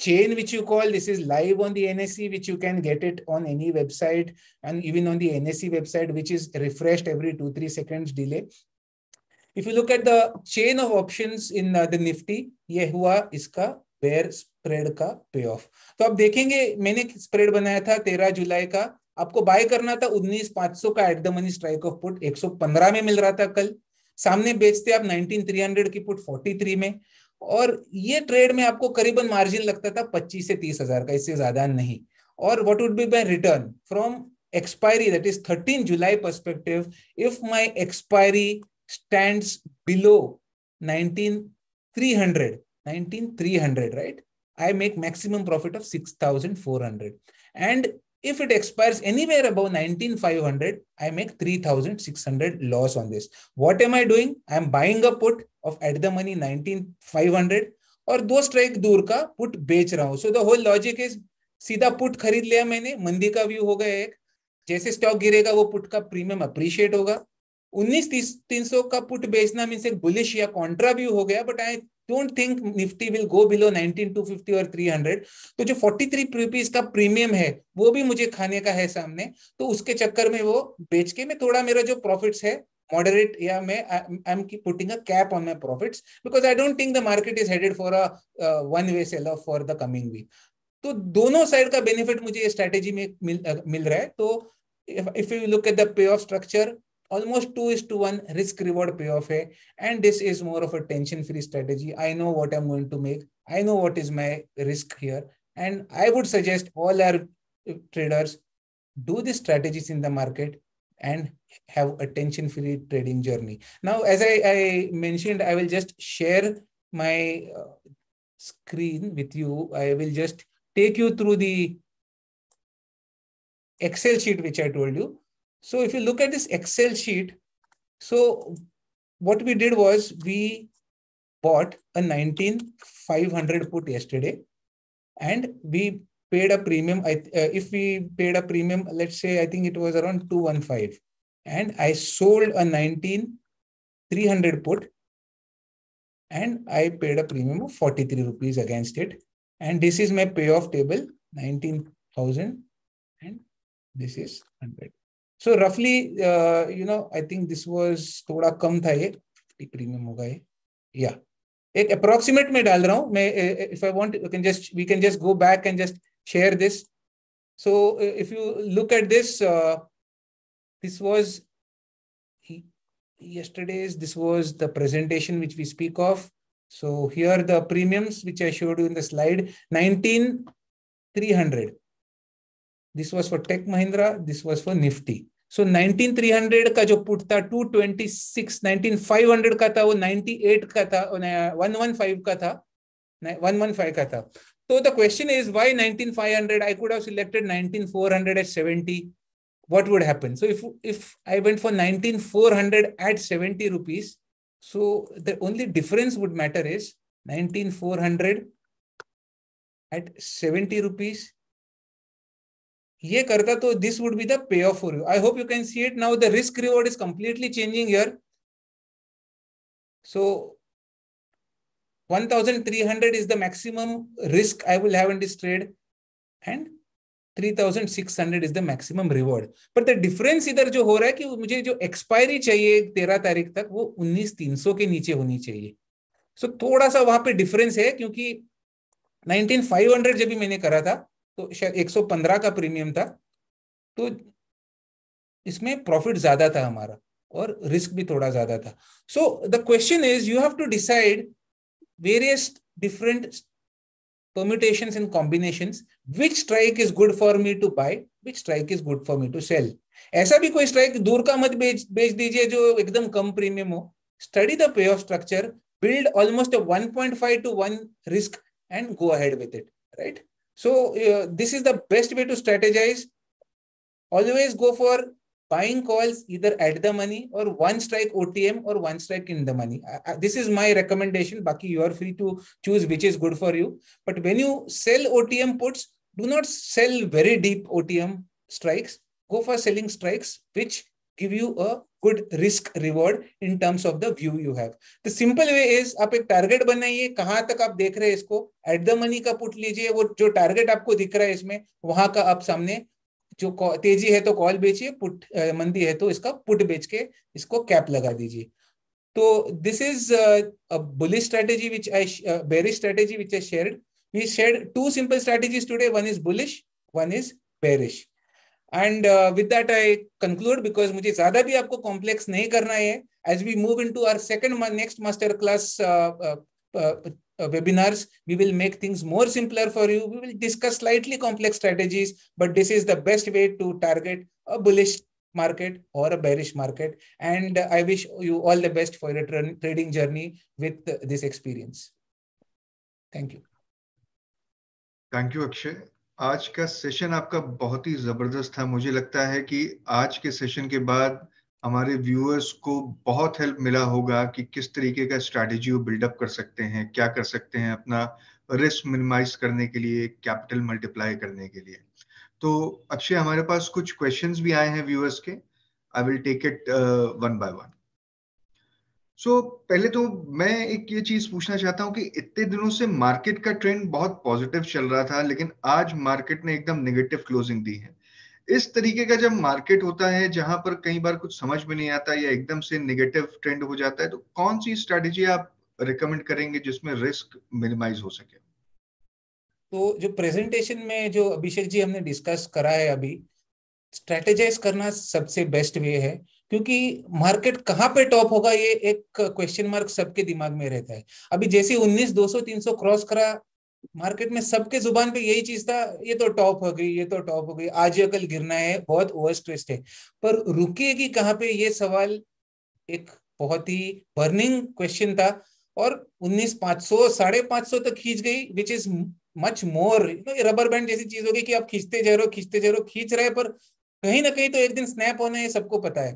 chain which you call this is live on the N S C which you can get it on any website and even on the N S C website which is refresh every two three seconds delay if you look at the chain of option in the Nifty ये हुआ इसका bear spread का पे of तो आप देखेंगे मैंने spread बनाया था तेरह जुलाई का आपको बाय करना था उन्नीस पांच सौ का at the money strike of put एक सौ पंद्रह में मिल रहा था कल सामने बेचते आप हंड्रेड की पुट फोर्टी थ्री में और ये ट्रेड में आपको करीबन मार्जिन लगता था पच्चीस से तीस हजार का इससे ज्यादा नहीं और what would be my return from expiry that is thirteen July perspective if my expiry stand below nineteen three right I make maximum profit of six and If it expires anywhere above 19,500, I make 3,600 loss on this. What am I doing? am buying a put of at the money 19,500 और दो strike दूर का put बेच रहा हूं so the whole logic is सीधा put खरीद लिया मैंने मंदी का व्यू हो गया एक जैसे स्टॉक गिरेगा वो पुट का प्रीमियम अप्रिशिएट होगा उन्नीस तीन सौ का पुट बेचना मीन एक बुलिश या कॉन्ट्रा व्यू हो गया but I don't think Nifty will go below nineteen two fifty और थ्री हंड्रेड तो जो फोर्टी थ्री रुपीज का प्रीमियम है वो भी मुझे खाने का है सामने तो उसके चक्कर में वो बेच के मैं थोड़ा मेरा जो प्रॉफिट्स है मॉडरेट या मैं आई एम की putting a cap on my profits because I don't think the market is headed for a one way sell off for the coming week तो दोनों साइड का बेनिफिट मुझे स्ट्रेटेजी में मिल, मिल रहा है तो if you look at the पे of structure almost 2 is to 1 risk reward payoff and this is more of a tension free strategy i know what i'm going to make i know what is my risk here and i would suggest all our uh, traders do these strategies in the market and have a tension free trading journey now as I, I, mentioned i will just share my uh, screen with you i will just take you through the excel sheet which i told you so if you look at this Excel sheet, so what we did was we bought a 19500 put yesterday and we paid a premium. I, uh, if we paid a premium, let's say, I think it was around 215 and I sold a 19300 put and I paid a premium of 43 rupees against it. And this is my payoff table, 19,000 and this is 100 so roughly uh, you know i think this was thoda kam tha ye premium hoga ye yeah ek approximate mein dal raha hu if i want we can just we can just go back and just share this so uh, if you look at this uh, this was yesterday's this was the presentation which we speak of so here are the premiums which i showed you in the slide nineteen three hundred. This was for Tech Mahindra this was for Nifty so nineteen three hundred का जो put था two twenty six nineteen five hundred का था वो ninety eight का था one one five का था वन वन फाइव का था तो the question is why nineteen five hundred I could have selected nineteen four hundred at seventy what would happen so if if i went for 19400 at 70 rupees so the only difference would matter is 19400 at 70 rupees ये करता तो this would be the पे payoff for you I hope you can see it now the risk reward is completely changing here so 1300 is the maximum risk i will have in this trade and 3600 is the maximum reward but the difference इधर जो हो रहा है कि मुझे जो expiry चाहिए 13 तारीख तक वो 19300 के नीचे होनी चाहिए सो so, थोड़ा सा वहां पे डिफरेंस है क्योंकि 19500 जब भी मैंने करा था तो शायद पंद्रह का प्रीमियम था तो इसमें प्रॉफिट ज्यादा था हमारा और रिस्क भी थोड़ा ज्यादा था so the question is you have to decide various different permutation and combination which strike is good for me to buy which strike is good for me to sell ऐसा भी कोई स्ट्राइक दूर का मत बेच बेच दीजिए जो एकदम कम प्रीमियम हो स्टडी द पे of structure build almost one point five to one risk and go ahead with it right So uh, this is the best way to strategize. Always go for buying calls either at the money or one strike OTM or one strike in the money. Uh, uh, this is my recommendation. Baki, you are free to choose which is good for you. But when you sell OTM puts, do not sell very deep OTM strikes. Go for selling strikes which give you a good risk reward in terms of the view you have the simple way is आप एक target बनाइए कहां तक आप देख रहे हैं इसको एट द मनी का पुट लीजिए वो जो टारगेट आपको दिख रहा है इसमें वहां का आप सामने जो तेजी है तो कॉल बेचिए पुट मंदी है तो इसका पुट बेच के इसको कैप लगा दीजिए तो this is bullish strategy which I very strategy which I share to simple strategy today one is bullish one is bearish and with that I conclude because मुझे ज्यादा भी आपको कॉम्प्लेक्स नहीं करना है as we move in to our second next master class webinars we will make things more simpler for you we will discuss slightly complex strategies but this is the best way to target a bullish market or a bearish market and uh, i wish you all the best for your trading journey with this experience thank you thank you akshay आज का session आपका बहुत ही जबरदस्त था मुझे लगता है कि आज के सेशन के बाद हमारे व्यूअर्स को बहुत हेल्प मिला होगा कि किस तरीके का स्ट्रैटेजी वो बिल्डअप कर सकते हैं क्या कर सकते हैं अपना रिस्क मिनिमाइज करने के लिए कैपिटल मल्टीप्लाई करने के लिए तो अक्षय हमारे पास कुछ क्वेश्चंस भी आए हैं व्यूअर्स के I will take it one by one so so, पहले तो मैं एक ये चीज पूछना चाहता हूँ कि इतने दिनों से मार्केट का ट्रेंड बहुत पॉजिटिव चल रहा था लेकिन आज मार्केट ने एकदम नेगेटिव क्लोजिंग दी है इस तरीके का जब मार्केट होता है जहां पर कई बार कुछ समझ में नहीं आता या एकदम से नेगेटिव ट्रेंड हो जाता है तो कौन सी स्ट्रेटेजी आप रिकमेंड करेंगे जिसमें रिस्क मिनिमाइज हो सके तो जो प्रेजेंटेशन में जो अभिषेक जी हमने डिस्कस करा है अभी स्ट्रेटेजाइज करना सबसे बेस्ट वे है क्योंकि मार्केट कहाँ पे टॉप होगा ये एक क्वेश्चन मार्क सबके दिमाग में रहता है अभी जैसे 19 200 300 क्रॉस करा मार्केट में सबके जुबान पे यही चीज था ये तो टॉप हो गई ये तो टॉप हो गई आज या कल गिरना है बहुत ओवर स्ट्रेस्ट है पर रुकेगी कहाँ पे ये सवाल एक बहुत ही बर्निंग क्वेश्चन था और उन्नीस पांच सौ साढ़े पांच सौ तक खींच गई which is much more rubber band जैसी चीज होगी कि आप खींचते जा रहे हो खींचते जा रहे हो खींच रहे पर कहीं ना कहीं तो एक दिन स्नैप होना ये सबको पता है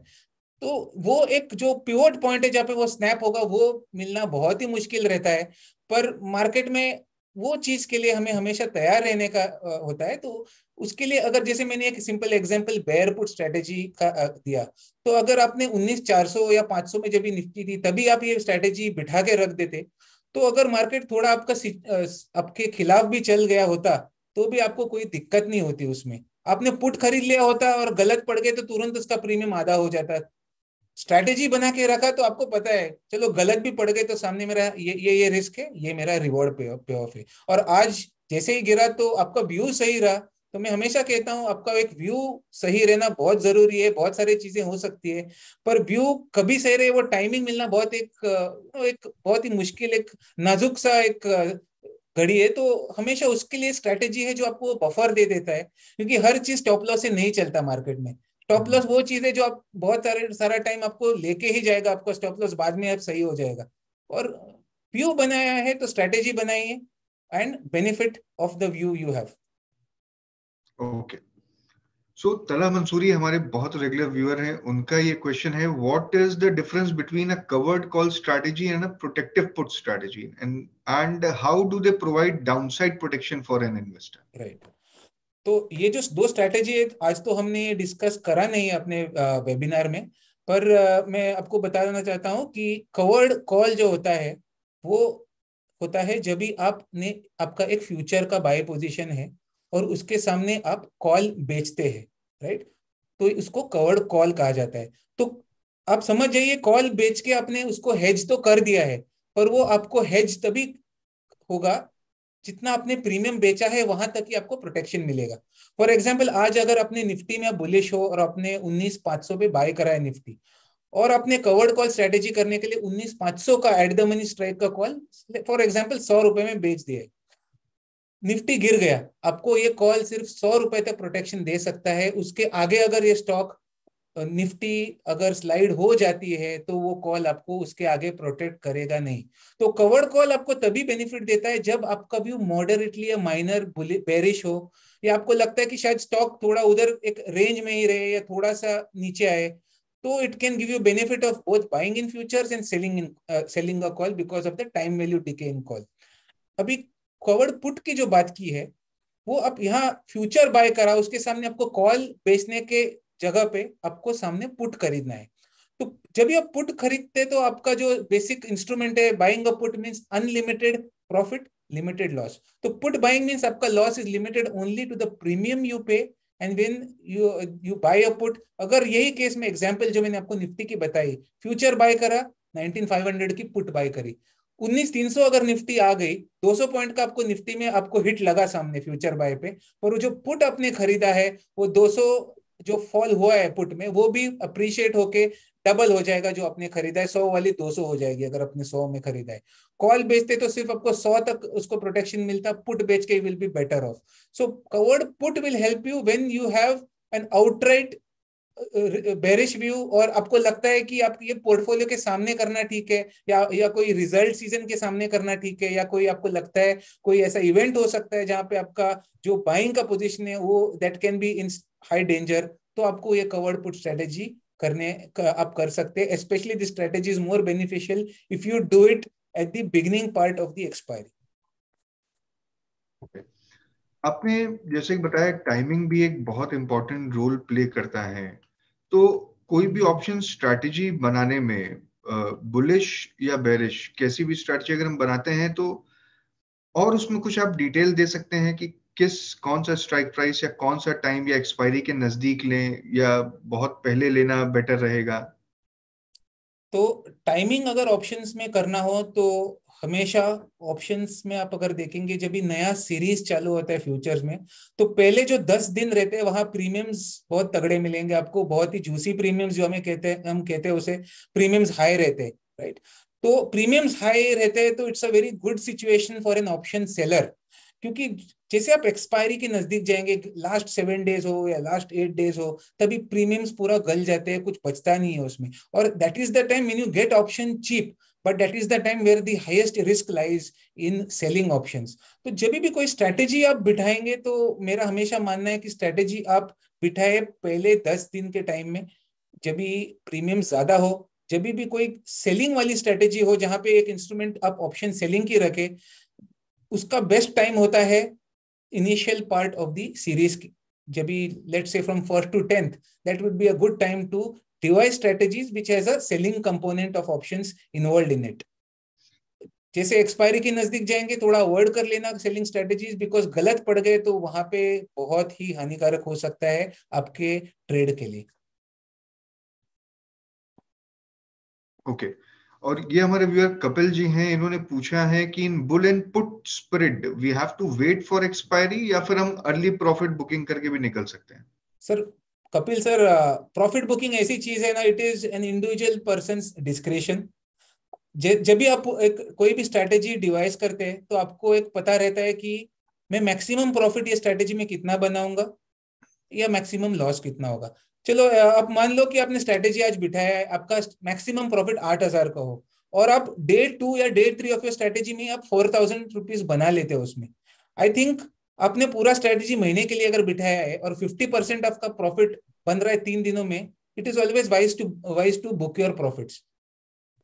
तो वो एक जो प्योर पॉइंट है जहाँ पे वो स्नैप होगा वो मिलना बहुत ही मुश्किल रहता है पर मार्केट में वो चीज के लिए हमें हमेशा तैयार रहने का होता है तो उसके लिए अगर जैसे मैंने एक सिंपल एग्जांपल बेयरपुट स्ट्रेटेजी का दिया तो अगर आपने 19400 या 500 में जब निफ्टी थी तभी आप ये स्ट्रेटेजी बिठा के रख देते तो अगर मार्केट थोड़ा आपका आपके खिलाफ भी चल गया होता तो भी आपको कोई दिक्कत नहीं होती उसमें आपने पुट खरीद लिया होता और गलत पड़ गए तो तुरंत उसका प्रीमियम आधा हो जाता स्ट्रैटेजी बना के रखा तो आपको पता है चलो गलत भी पड़ गए तो सामने मेरा ये ये ये रिस्क है ये मेरा रिवॉर्ड पे ऑफ है और आज जैसे ही गिरा तो आपका व्यू सही रहा तो मैं हमेशा कहता हूं आपका एक व्यू सही रहना बहुत जरूरी है बहुत सारी चीजें हो सकती है पर व्यू कभी सही रहे वो टाइमिंग मिलना बहुत एक एक बहुत ही मुश्किल एक नाजुक सा एक घड़ी है तो हमेशा उसके लिए स्ट्रेटेजी है जो आपको बफर दे देता है क्योंकि हर चीज टॉप लॉस से नहीं चलता मार्केट में टॉप लॉस वो चीज है जो आप बहुत सारे सारा टाइम आपको लेके ही जाएगा आपका स्टॉप लॉस बाद में आप सही हो जाएगा और व्यू बनाया है तो स्ट्रेटेजी बनाइए and benefit of the view you have okay so Tala Mansoori हमारे बहुत रेगुलर व्यूअर हैं उनका ये क्वेश्चन है what is the difference between a covered call strategy and a protective put strategy and and how do they provide downside protection for an investor right तो ये जो दो स्ट्रेटजी है आज तो हमने ये डिस्कस करा नहीं अपने वेबिनार में पर मैं आपको बता देना चाहता हूँ कि कवर्ड कॉल जो होता है वो होता है जब भी आपने आपका एक फ्यूचर का बाय पोजीशन है और उसके सामने आप कॉल बेचते हैं राइट तो इसको कवर्ड कॉल कहा जाता है तो आप समझ जाइए कॉल बेच के आपने उसको हेज तो कर दिया है पर वो आपको हेज तभी होगा जितना आपने प्रीमियम बेचा है वहां तक ही आपको प्रोटेक्शन मिलेगा फॉर एग्जाम्पल आज अगर अपने निफ्टी में बुलिश हो और आपने उन्नीस पांच सौ पे बाय करा है निफ्टी और आपने कवर्ड कॉल स्ट्रेटेजी करने के लिए उन्नीस पांच सौ का एट द मनी स्ट्राइक का कॉल फॉर एग्जाम्पल सौ रुपए में बेच दिया है निफ्टी गिर गया आपको ये कॉल सिर्फ सौ रुपए तक प्रोटेक्शन दे सकता है उसके आगे अगर ये स्टॉक निफ्टी अगर स्लाइड हो जाती है तो वो कॉल आपको उसके आगे प्रोटेक्ट करेगा नहीं तो कवर्ड कॉल आपको तभी बेनिफिट देता है जब आपका व्यू मॉडरेटली या माइनर बेरिश हो या आपको लगता है कि शायद स्टॉक थोड़ा उधर एक रेंज में ही रहे या थोड़ा सा नीचे आए तो it can give you benefit of both buying in futures and selling in selling a call because of the time value decay in call अभी फॉरवर्ड पुट की जो बात की है वो आप यहाँ फ्यूचर बाय करा उसके सामने आपको कॉल बेचने के जगह पे आपको सामने पुट खरीदना है तो जब आप पुट खरीदते तो आपका जो बेसिक इंस्ट्रूमेंट है buying a put means unlimited profit limited loss तो पुट बाइंग मीन्स आपका loss is limited only to the premium you pay and when you you buy a put अगर यही केस में एग्जाम्पल जो मैंने आपको Nifty की बताई फ्यूचर बाय करा 19500 की पुट बाय करी उन्नीस तीन सौ अगर निफ्टी आ गई 200 पॉइंट का आपको निफ्टी में आपको हिट लगा सामने फ्यूचर बाय पे पर जो पुट आपने खरीदा है वो 200 जो फॉल हुआ है पुट में वो भी अप्रिशिएट होके डबल हो जाएगा जो आपने खरीदा है सौ वाली दो सौ हो जाएगी अगर आपने सौ में खरीदा है कॉल बेचते तो सिर्फ आपको सौ तक उसको प्रोटेक्शन मिलता पुट बेच के will be better off so covered put will help you when you have an outright bearish view और आपको लगता है कि आप ये पोर्टफोलियो के सामने करना ठीक है या या कोई रिजल्ट सीजन के सामने करना ठीक है या कोई आपको लगता है कोई ऐसा इवेंट हो सकता है जहां पे आपका जो बाइंग का पोजीशन है वो that can be in high danger तो आपको ये कवर्ड पुट स्ट्रेटेजी करने आप कर सकते हैं specially this strategy is more beneficial if you do it at the beginning part of the expiry आपने जैसे बताया टाइमिंग भी एक बहुत इम्पोर्टेंट रोल प्ले करता है तो कोई भी ऑप्शन स्ट्रैटेजी बनाने में बुलिश या बेरिश कैसी भी स्ट्रेटजी अगर हम बनाते हैं तो और उसमें कुछ आप डिटेल दे सकते हैं कि किस कौन सा स्ट्राइक प्राइस या कौन सा टाइम या एक्सपायरी के नजदीक लें या बहुत पहले लेना बेटर रहेगा तो टाइमिंग अगर ऑप्शंस में करना हो तो हमेशा ऑप्शंस में आप अगर देखेंगे जब भी नया सीरीज चालू होता है फ्यूचर्स में तो पहले जो दस दिन रहते हैं वहां प्रीमियम्स बहुत तगड़े मिलेंगे आपको बहुत ही जूसी प्रीमियम्स जो हमें कहते हैं हम कहते हैं उसे प्रीमियम्स हाई रहते हैं राइट तो प्रीमियम्स हाई रहते हैं तो it's a very good situation for an option seller क्योंकि जैसे आप एक्सपायरी के नजदीक जाएंगे लास्ट सेवन डेज हो या लास्ट एट डेज हो तभी प्रीमियम्स पूरा गल जाते हैं कुछ बचता नहीं है उसमें और that is the time when you get option cheap but that is the time where the highest risk lies in selling option तो जब भी कोई स्ट्रैटेजी आप बिठाएंगे तो मेरा हमेशा मानना है कि स्ट्रैटेजी आप बिठाए पहले दस दिन के टाइम में जब भी प्रीमियम ज्यादा हो जब भी कोई सेलिंग वाली स्ट्रैटेजी हो जहां पे एक इंस्ट्रूमेंट आप ऑप्शन सेलिंग की रखे उसका बेस्ट टाइम होता है initial part of the series की जब let's say from first to tenth that would be a good time to devise strategies which has a selling component of options involved in it जैसे expiry के नजदीक जाएंगे थोड़ा avoid कर लेना selling strategies because गलत पड़ गए तो वहां पे बहुत ही हानिकारक हो सकता है आपके ट्रेड के लिए ओके okay. और ये हमारे व्यूअर कपिल जी हैं इन्होंने पूछा है कि in bull and put spread we have to wait for expiry या फिर हम अर्ली प्रॉफिट बुकिंग करके भी निकल सकते हैं sir Kapil sir profit booking ऐसी चीज है ना it is an individual person discretion जब भी आप एक कोई भी स्ट्रैटेजी डिवाइस करते हैं तो आपको एक पता रहता है कि मैं मैक्सिमम प्रॉफिट ये स्ट्रैटेजी में कितना बनाऊंगा या मैक्सिमम लॉस कितना होगा चलो आप मान लो कि आपने स्ट्रैटेजी आज बिठाया है आपका मैक्सिमम प्रॉफिट आठ हजार का हो और आप डे टू या day three of your strategy में आप फोर थाउजेंड रुपीज बना लेते हो उसमें आई थिंक आपने पूरा स्ट्रेटेजी महीने के लिए अगर बिठाया है और फिफ्टी परसेंट आपका प्रॉफिट बन रहा है तीन दिनों में it is always wise to wise to book your profit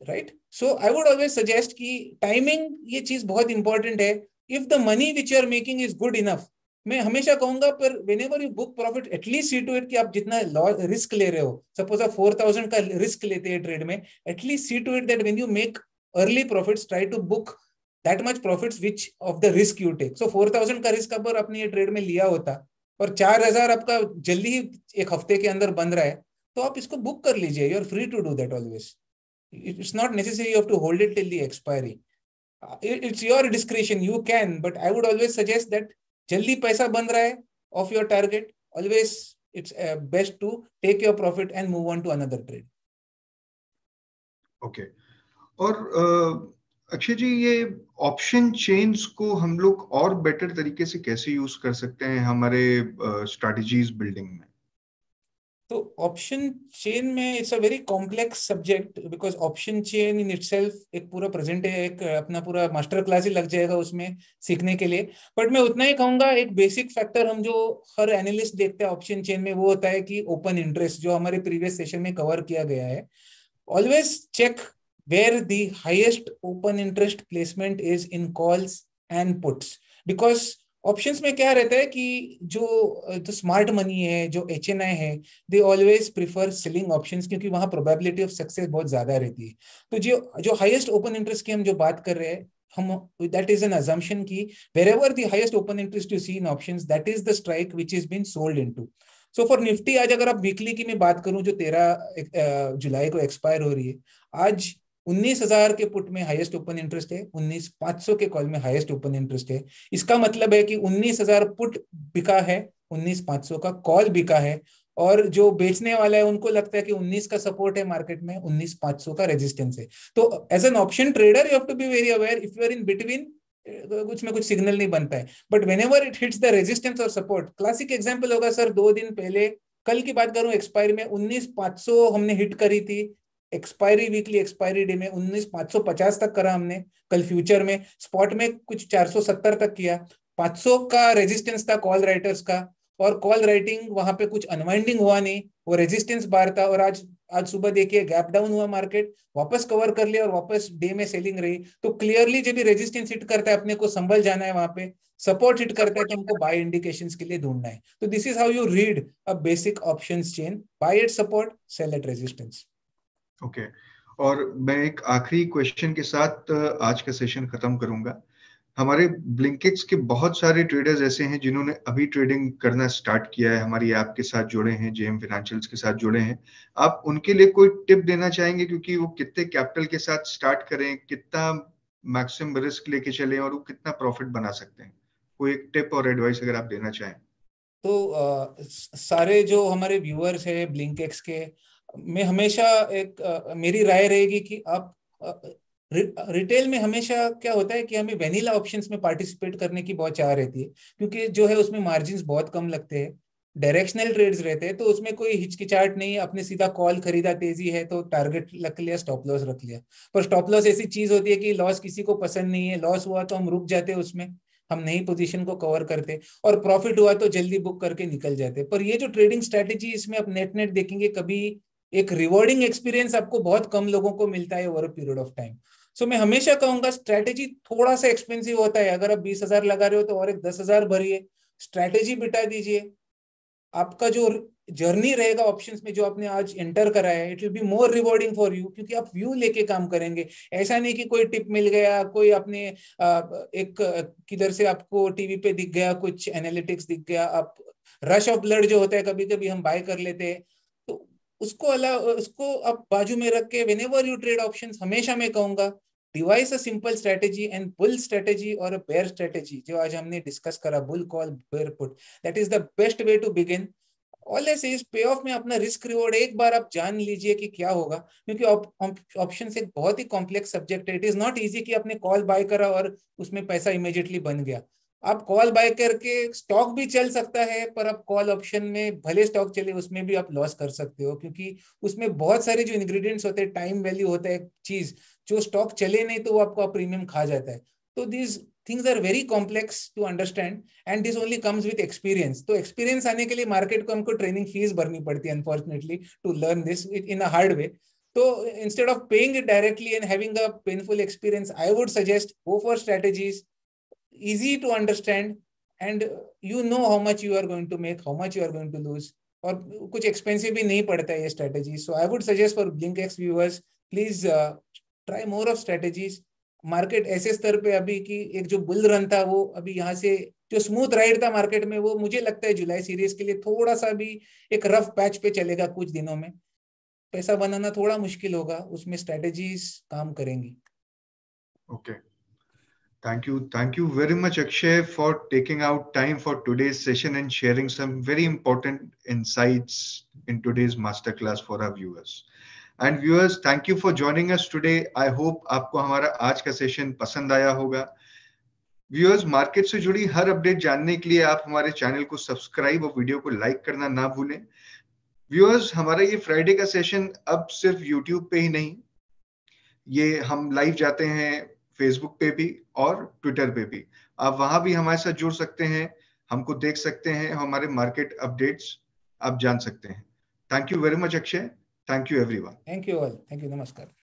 right so I would always suggest कि टाइमिंग ये चीज बहुत इंपॉर्टेंट है if the money which you are making is good enough मैं हमेशा कहूंगा पर whenever you book profit at least see to it कि आप जितना रिस्क ले रहे हो सपोज आप फोर थाउजेंड का रिस्क लेते हैं ट्रेड में at least see to it that when you make early profit try to book that much profit which of the risk you take so four thousand का risk अगर आपने ये trade में लिया होता और चार हजार आपका जल्दी ही एक हफ्ते के अंदर बन रहा है तो आप इसको बुक कर लीजिए you are free to do that always it's not necessary you have to hold it till the expiry it's your description you can but I would always suggest that जल्दी पैसा बन रहा है of your target always it's best to take your profit and move on to another trade okay और uh... Akshay ji ये option chains को हम लोग और बेटर तरीके से कैसे यूज कर सकते हैं हमारे स्ट्रेटजीज बिल्डिंग में तो ऑप्शन चेन में it's a very complex subject because option chain in itself एक पूरा प्रेजेंट है एक अपना पूरा मास्टर क्लास ही लग जाएगा उसमें सीखने के लिए बट मैं उतना ही कहूंगा एक बेसिक फैक्टर हम जो हर एनालिस्ट देखते हैं ऑप्शन चेन में वो होता है कि ओपन इंटरेस्ट जो हमारे प्रीवियस सेशन में कवर किया गया है always check where the highest open interest placement is in calls and puts because options में क्या रहता है कि जो जो स्मार्ट मनी है जो एच एन आई है they always prefer selling option क्योंकि वहां प्रोबेबिलिटी ऑफ सक्सेस बहुत ज्यादा रहती है तो जो जो हाईएस्ट ओपन इंटरेस्ट की हम जो बात कर रहे हैं हम दैट इज एन अजम्पशन की wherever the highest open interest you see in option that is the strike which is been sold in to so for Nifty आज अगर आप वीकली की मैं बात करूं जो तेरह जुलाई को एक्सपायर हो रही है आज उन्नीस हजार के पुट में हाईएस्ट ओपन इंटरेस्ट है उन्नीस पांच सौ के कॉल में हाईएस्ट ओपन इंटरेस्ट है इसका मतलब है कि उन्नीस हजार पुट बिका है उन्नीस पांच सौ का कॉल बिका है और जो बेचने वाला है उनको लगता है कि 19 का सपोर्ट है मार्केट में 19 सौ का रेजिस्टेंस है तो as an option trader you have to be very aware if you are in between कुछ में कुछ सिग्नल नहीं बनता है but whenever it hits the resistance और सपोर्ट क्लासिक एग्जाम्पल होगा सर दो दिन पहले कल की बात करूं एक्सपायर में उन्नीस पांच सौ हमने हिट करी थी एक्सपायरी वीकली एक्सपायरी डे में उन्नीस पांच सौ पचास तक करा हमने कल फ्यूचर में स्पॉट में कुछ चार सौ सत्तर तक किया पांच सौ का रेजिस्टेंस था कॉल राइटर्स का और कॉल राइटिंग वहां पे कुछ अनवाइंडिंग हुआ नहीं वो रेजिस्टेंस बार था और आज आज सुबह देखिए गैप डाउन हुआ मार्केट वापस कवर कर लिया और वापस डे में सेलिंग रही तो क्लियरली जब भी रेजिस्टेंस हिट करता है अपने को संभल जाना है वहां पे सपोर्ट हिट करता है तो हमको बाय इंडिकेशंस के लिए ढूंढना है तो this is how you read a basic option chain buy at support sell at resistance okay okay. और मैं एक आखिरी क्वेश्चन के साथ आज का सेशन खत्म करूंगा हमारे ब्लिंकिट्स के बहुत सारे ट्रेडर्स ऐसे हैं जिन्होंने अभी ट्रेडिंग करना स्टार्ट किया है हमारी ऐप के साथ जुड़े हैं जेएम फाइनेंशियल्स के साथ जुड़े हैं आप उनके लिए कोई टिप देना चाहेंगे क्योंकि वो कितने कैपिटल के साथ स्टार्ट करें कितना मैक्सिमम रिस्क लेके चले और वो कितना प्रॉफिट बना सकते हैं कोई एक टिप और एडवाइस अगर आप देना चाहें तो आ, सारे जो हमारे व्यूअर्स हैं ब्लिंकेक्स के में हमेशा एक आ, मेरी राय रहेगी कि आप आ, रि, रिटेल में हमेशा क्या होता है कि हमें वेनिला ऑप्शंस में पार्टिसिपेट करने की बहुत चाह रहती है क्योंकि जो है उसमें मार्जिन बहुत कम लगते हैं डायरेक्शनल ट्रेड्स रहते हैं तो उसमें कोई हिचकिचाहट नहीं अपने सीधा कॉल खरीदा तेजी है तो टारगेट रख लिया स्टॉप लॉस रख लिया पर स्टॉप लॉस ऐसी चीज होती है कि लॉस किसी को पसंद नहीं है लॉस हुआ तो हम रुक जाते हैं उसमें हम नई पोजीशन को कवर करते और प्रॉफिट हुआ तो जल्दी बुक करके निकल जाते पर ये जो ट्रेडिंग स्ट्रेटेजी इसमें आप नेट नेट देखेंगे कभी एक रिवॉर्डिंग एक्सपीरियंस आपको बहुत कम लोगों को मिलता है over a period of time so मैं हमेशा कहूंगा स्ट्रैटेजी थोड़ा सा एक्सपेंसिव होता है अगर आप बीस हजार लगा रहे हो तो और एक दस हजार भरिए स्ट्रैटेजी बिटा दीजिए आपका जो जर्नी रहेगा ऑप्शंस में जो आपने आज एंटर कराया है it will be more rewarding for you क्योंकि आप व्यू लेके काम करेंगे ऐसा नहीं कि कोई टिप मिल गया कोई आपने एक किधर से आपको टीवी पे दिख गया कुछ एनालिटिक्स दिख गया आप रश ऑफ ब्लड जो होता है कभी कभी हम बाय कर लेते हैं उसको अलाव उसको अब बाजू में रख के whenever you trade option हमेशा मैं कहूंगा devise a simple strategy and bull strategy और अ बेयर स्ट्रेटेजी जो आज हमने डिस्कस करा bull call bear put that is the best way to begin all as is pay off में अपना रिस्क रिवॉर्ड एक बार आप जान लीजिए कि क्या होगा क्योंकि ऑप्शन एक बहुत ही कॉम्प्लेक्स सब्जेक्ट है इट इज नॉट इजी कि आपने कॉल बाय करा और उसमें पैसा इमिजिएटली बन गया आप कॉल बाय करके स्टॉक भी चल सकता है पर आप कॉल ऑप्शन में भले स्टॉक चले उसमें भी आप लॉस कर सकते हो क्योंकि उसमें बहुत सारे जो इंग्रेडिएंट्स होते हैं टाइम वैल्यू होता है चीज जो स्टॉक चले नहीं तो वो आपका प्रीमियम खा जाता है तो this things are very complex to understand and this only comes with experience तो एक्सपीरियंस आने के लिए मार्केट को हमको ट्रेनिंग फीस भरनी पड़ती है unfortunately to learn this in a hard way तो instead of paying it directly and having a painful experience I would suggest go for strategies easy to understand and you know how much you are going to make how much you are going to lose और कुछ expensive भी नहीं पड़ता है ये strategy so I would suggest for blink viewers please uh, try more of strategies market ऐसे स्तर पे अभी कि एक जो बुल रन था वो अभी यहाँ से जो स्मूथ राइड था मार्केट में वो मुझे लगता है जुलाई सीरीज के लिए थोड़ा सा भी एक रफ पैच पे चलेगा कुछ दिनों में पैसा बनाना थोड़ा मुश्किल होगा उसमें स्ट्रेटेजीज काम करेंगी okay okay. Thank you. Thank you very much, Akshay, for taking out time for today's session and sharing some very important insights in today's master class for our viewers. And viewers thank you for joining us today I hope आपको हमारा आज का session पसंद आया होगा viewers market से जुड़ी हर update जानने के लिए आप हमारे चैनल को सब्सक्राइब और वीडियो को लाइक करना ना भूलें व्यूअर्स हमारा ये फ्राइडे का सेशन अब सिर्फ यूट्यूब पे ही नहीं ये हम लाइव जाते हैं फेसबुक पे भी और ट्विटर पे भी आप वहां भी हमारे साथ जुड़ सकते हैं हमको देख सकते हैं हमारे मार्केट अपडेट्स आप जान सकते हैं thank you very much Akshay thank you everyone thank you all thank you नमस्कार